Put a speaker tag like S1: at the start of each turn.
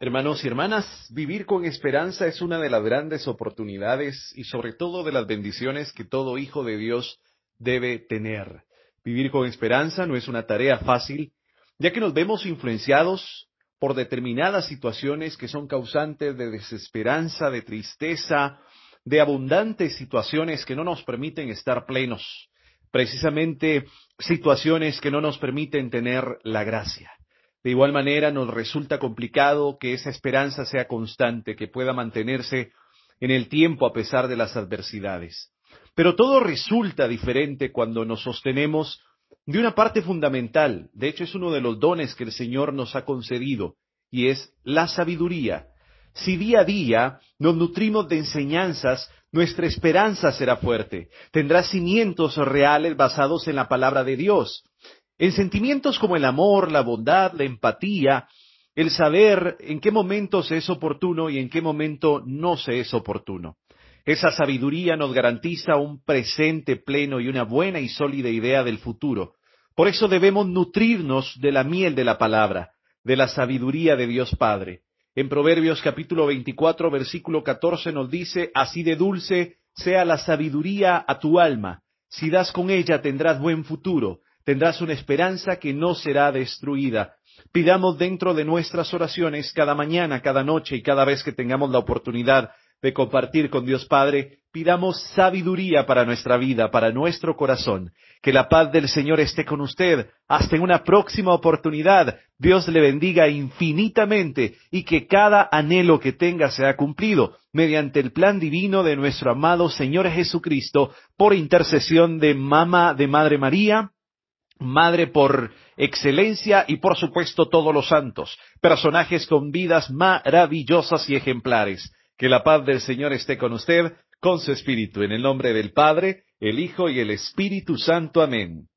S1: Hermanos y hermanas, vivir con esperanza es una de las grandes oportunidades y sobre todo de las bendiciones que todo hijo de Dios debe tener. Vivir con esperanza no es una tarea fácil, ya que nos vemos influenciados por determinadas situaciones que son causantes de desesperanza, de tristeza, de abundantes situaciones que no nos permiten estar plenos, precisamente situaciones que no nos permiten tener la gracia. De igual manera, nos resulta complicado que esa esperanza sea constante, que pueda mantenerse en el tiempo a pesar de las adversidades. Pero todo resulta diferente cuando nos sostenemos de una parte fundamental, de hecho es uno de los dones que el Señor nos ha concedido, y es la sabiduría. Si día a día nos nutrimos de enseñanzas, nuestra esperanza será fuerte, tendrá cimientos reales basados en la palabra de Dios, en sentimientos como el amor, la bondad, la empatía, el saber en qué momento se es oportuno y en qué momento no se es oportuno. Esa sabiduría nos garantiza un presente pleno y una buena y sólida idea del futuro. Por eso debemos nutrirnos de la miel de la palabra, de la sabiduría de Dios Padre. En Proverbios capítulo 24, versículo 14 nos dice, así de dulce sea la sabiduría a tu alma, si das con ella tendrás buen futuro, tendrás una esperanza que no será destruida. Pidamos dentro de nuestras oraciones cada mañana, cada noche y cada vez que tengamos la oportunidad de compartir con Dios Padre, pidamos sabiduría para nuestra vida, para nuestro corazón. Que la paz del Señor esté con usted. Hasta en una próxima oportunidad. Dios le bendiga infinitamente y que cada anhelo que tenga sea cumplido mediante el plan divino de nuestro amado Señor Jesucristo por intercesión de Mama de Madre María madre por excelencia y por supuesto todos los santos, personajes con vidas maravillosas y ejemplares. Que la paz del Señor esté con usted, con su espíritu, en el nombre del Padre, el Hijo y el Espíritu Santo. Amén.